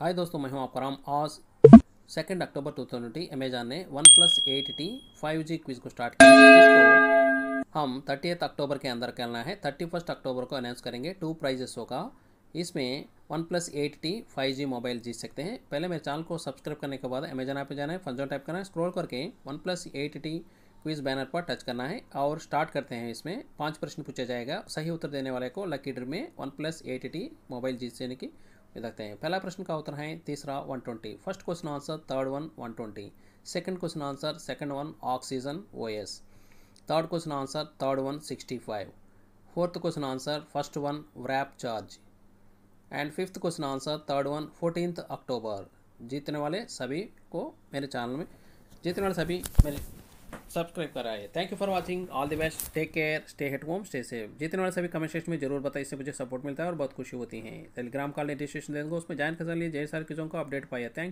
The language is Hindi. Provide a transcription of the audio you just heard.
हाय दोस्तों मैं हूं आपका राम आज second October two thousand Amazon ने one plus eight T five G quiz को स्टार्ट किया हम थर्टी अक्टूबर के अंदर करना है थर्टी फर्स्ट अक्टूबर को अनाउंस करेंगे टू प्राइजेस होगा इसमें one plus eight T five G mobile जीत सकते हैं पहले मेरे चैनल को सब्सक्राइब करने के बाद अमेजान ऐप पे जाना है फंजो टाइप करना है स्क्रॉल करके one plus eight T quiz banner पर टच करना है और स्टार्ट करते हैं इसमें पाँच प्रश्न पूछा जाएगा सही उत्तर देने वाले को लकी ड्र में one plus eight T mobile जीतने की ये देखते हैं पहला प्रश्न का उत्तर है तीसरा one twenty first question answer third one one twenty second question answer second one oxygen O S third question answer third one sixty five fourth question answer first one wrap charge and fifth question answer third one fourteen October जीतने वाले सभी को मेरे चैनल में जीतने वाले सभी मेरे सब्सक्राइब कराए thank you for watching all the best take care stay at home stay safe जितने वाले सभी कमेंट सेक्शन में जरूर बताए इससे मुझे सपोर्ट मिलता है और बहुत खुशी होती है टेलीग्राम का लेटेस्ट स्टेशन देंगे उसमें ज्वाइन कर लीजिए ढेर सारी चीज़ों को अपडेट पाइए थैंक